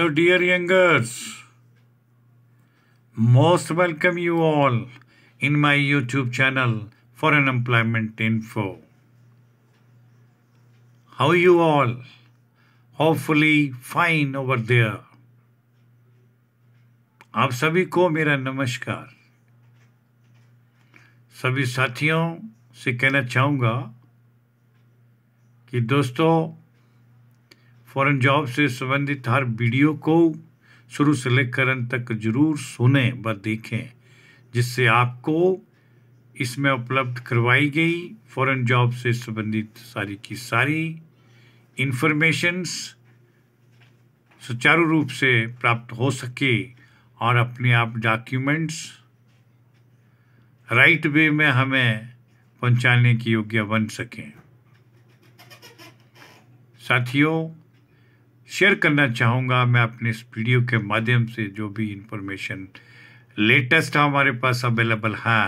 Hello, dear youngers. Most welcome you all in my YouTube channel for unemployment info. How you all? Hopefully fine over there. आप सभी को मेरा नमस्कार सभी साथियों से कहना चाहूँगा कि दोस्तों फॉरेन जॉब से संबंधित हर वीडियो को शुरू से लेकर अंत तक जरूर सुने व देखें जिससे आपको इसमें उपलब्ध करवाई गई फॉरेन जॉब से संबंधित सारी की सारी इन्फॉर्मेशंस सुचारू रूप से प्राप्त हो सके और अपने आप डॉक्यूमेंट्स राइट वे में हमें पहुंचाने की योग्य बन सकें साथियों शेयर करना चाहूँगा मैं अपने इस वीडियो के माध्यम से जो भी इन्फॉर्मेशन लेटेस्ट हमारे पास अवेलेबल है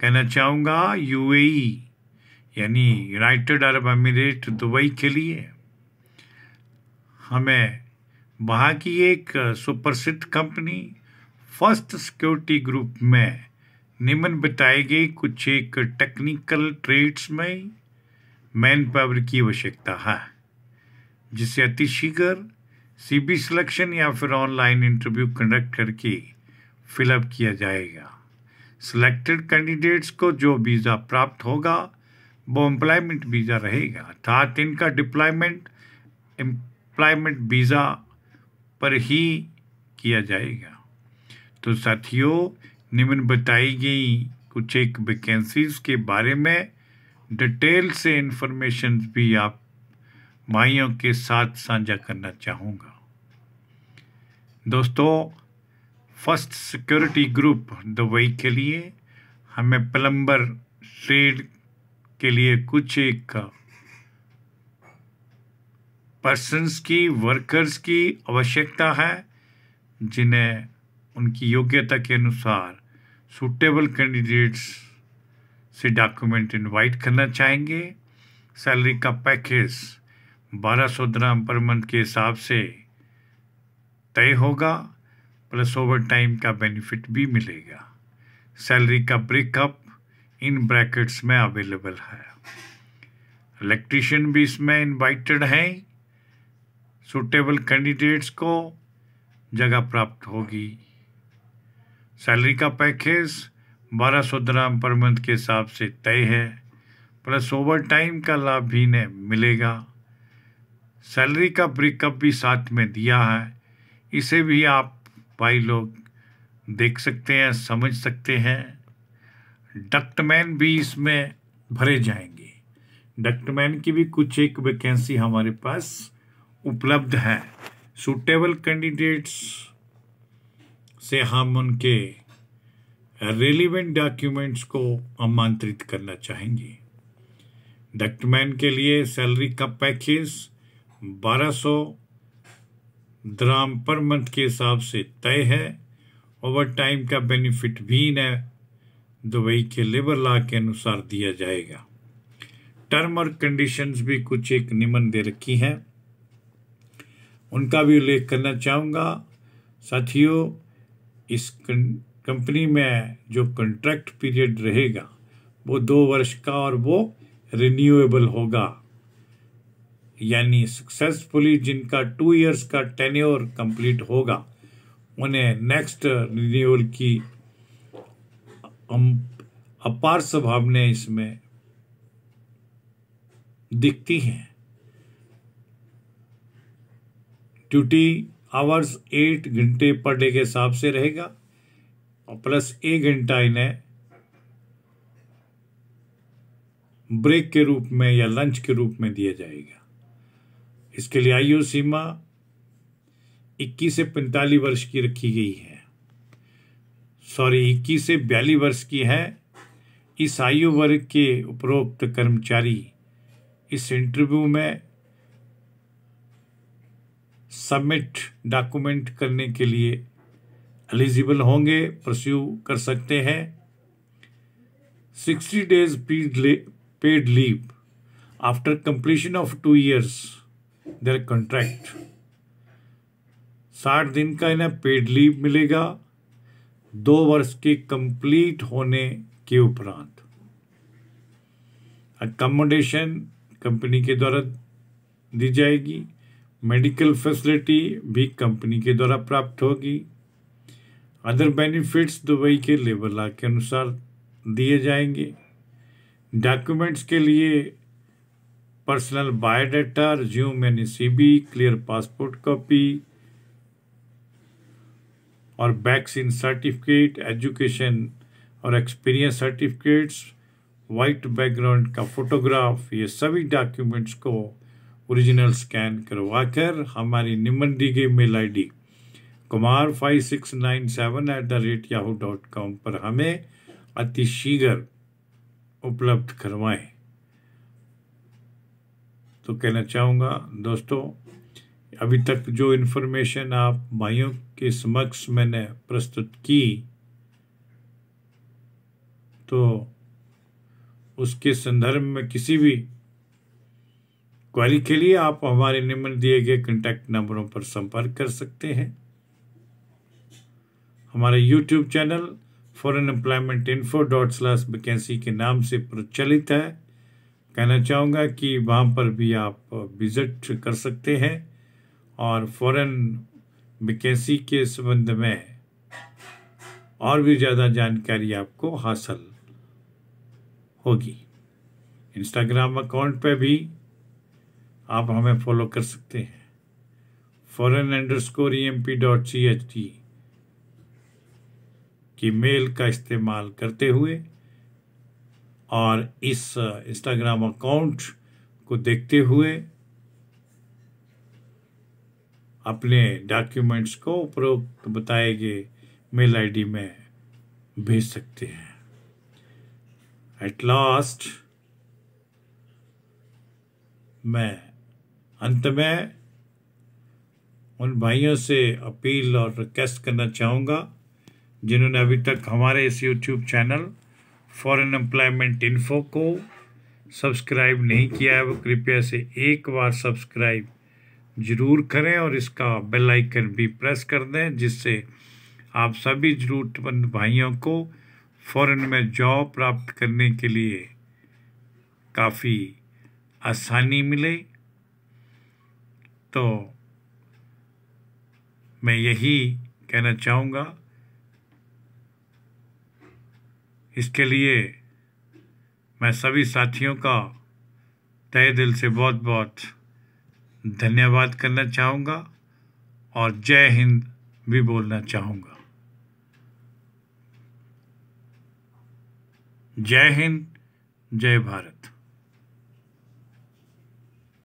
कहना चाहूँगा यूएई e, यानी यूनाइटेड अरब अमीरेट दुबई के लिए हमें वहाँ की एक सुप्रसिद्ध कंपनी फर्स्ट सिक्योरिटी ग्रुप में निम्न बताए गए कुछ एक टेक्निकल ट्रेड्स में मैन पावर की आवश्यकता है जिसे अतिशीघ्र सी बी सिलेक्शन या फिर ऑनलाइन इंटरव्यू कंडक्ट करके फिलअप किया जाएगा सिलेक्टेड कैंडिडेट्स को जो वीज़ा प्राप्त होगा वो एम्प्लॉयमेंट वीज़ा रहेगा अर्थात इनका डिप्लॉयमेंट एम्प्लॉयमेंट वीज़ा पर ही किया जाएगा तो साथियों निम्न बताई गई कुछ एक वैकेंसीज के बारे में डिटेल से इन्फॉर्मेशन भी आप माइयों के साथ साझा करना चाहूँगा दोस्तों फर्स्ट सिक्योरिटी ग्रुप दुबई के लिए हमें प्लम्बर ट्रेड के लिए कुछ एक पर्सनस की वर्कर्स की आवश्यकता है जिन्हें उनकी योग्यता के अनुसार सूटेबल कैंडिडेट्स से डॉक्यूमेंट इनवाइट करना चाहेंगे सैलरी का पैकेज बारह सौ ग्राम पर मंथ के हिसाब से तय होगा प्लस ओवर टाइम का बेनिफिट भी मिलेगा सैलरी का ब्रेकअप इन ब्रैकेट्स में अवेलेबल है इलेक्ट्रिशियन भी इसमें इनवाइटेड हैं सुटेबल कैंडिडेट्स को जगह प्राप्त होगी सैलरी का पैकेज बारह सौ ग्राम पर मंथ के हिसाब से तय है प्लस ओवर टाइम का लाभ भी इन्हें मिलेगा सैलरी का ब्रेकअप भी साथ में दिया है इसे भी आप भाई लोग देख सकते हैं समझ सकते हैं डक्टमैन भी इसमें भरे जाएंगे डक्टमैन की भी कुछ एक वैकेंसी हमारे पास उपलब्ध है सूटेबल कैंडिडेट्स से हम उनके रेलिवेंट डॉक्यूमेंट्स को आमंत्रित करना चाहेंगे डक्टमैन के लिए सैलरी का पैकेज बारह सौ द्राम पर मंथ के हिसाब से तय है ओवर टाइम का बेनिफिट भी इन्हें दुबई के लेबर लॉ के अनुसार दिया जाएगा टर्म और कंडीशंस भी कुछ एक निमन दे रखी हैं उनका भी उल्लेख करना चाहूँगा साथियों इस कंपनी में जो कॉन्ट्रैक्ट पीरियड रहेगा वो दो वर्ष का और वो रिन्यूएबल होगा यानी सक्सेसफुली जिनका टू इयर्स का टेन्योर कंप्लीट होगा उन्हें नेक्स्ट रिन्यूअल की अपार संभावनाएं इसमें दिखती हैं ड्यूटी आवर्स एट घंटे पर डे के हिसाब से रहेगा और प्लस एक घंटा इन्हें ब्रेक के रूप में या लंच के रूप में दिया जाएगा इसके लिए आयु सीमा 21 से 45 वर्ष की रखी गई है सॉरी 21 से बयालीस वर्ष की है इस आयु वर्ग के उपरोक्त कर्मचारी इस इंटरव्यू में सबमिट डॉक्यूमेंट करने के लिए एलिजिबल होंगे प्रस्यू कर सकते हैं sixty days paid leave after completion of two years their contract साठ दिन का इन्हें पेड लीव मिलेगा दो वर्ष के कंप्लीट होने के उपरांत अकोमोडेशन कंपनी के द्वारा दी जाएगी मेडिकल फैसिलिटी भी कंपनी के द्वारा प्राप्त होगी अदर बेनिफिट्स दुबई के लेबर लॉ के अनुसार दिए जाएंगे डॉक्यूमेंट्स के लिए personal biodata resume N C B clear passport copy और वैक्सीन सर्टिफिकेट एजुकेशन और एक्सपीरियंस सर्टिफिकेट्स वाइट बैकग्राउंड का फोटोग्राफ ये सभी डॉक्यूमेंट्स को ओरिजिनल स्कैन करवा कर हमारी निम्न दी गई mail ID Kumar five six nine seven eight the rate Yahoo dot com पर हमें अतिशीघ्र उपलब्ध करवाएं तो कहना चाहूँगा दोस्तों अभी तक जो इन्फॉर्मेशन आप भाइयों के समक्ष मैंने प्रस्तुत की तो उसके संदर्भ में किसी भी क्वारी के लिए आप हमारे निम्न दिए गए कॉन्टैक्ट नंबरों पर संपर्क कर सकते हैं हमारा YouTube channel foreign employment info dot slash vacancy के नाम से प्रचलित है कहना चाहूँगा कि वहाँ पर भी आप विज़िट कर सकते हैं और फॉरेन वैकेंसी के संबंध में और भी ज़्यादा जानकारी आपको हासिल होगी इंस्टाग्राम अकाउंट पे भी आप हमें फॉलो कर सकते हैं foreign underscore E M P dot C H D की मेल का इस्तेमाल करते हुए और इस इंस्टाग्राम uh, अकाउंट को देखते हुए अपने डॉक्यूमेंट्स को उपरोक्त बताए गए मेल आईडी में भेज सकते हैं एट लास्ट मैं अंत में उन भाइयों से अपील और रिक्वेस्ट करना चाहूँगा जिन्होंने अभी तक हमारे इस YouTube channel foreign employment info को सब्सक्राइब नहीं किया है वो कृपया से एक बार सब्सक्राइब ज़रूर करें और इसका बेल आइकन भी प्रेस कर दें जिससे आप सभी ज़रूरतमंद भाइयों को फॉरेन में जॉब प्राप्त करने के लिए काफ़ी आसानी मिले तो मैं यही कहना चाहूँगा इसके लिए मैं सभी साथियों का तय दिल से बहुत बहुत धन्यवाद करना चाहूँगा और जय हिंद भी बोलना चाहूँगा जय हिंद जय भारत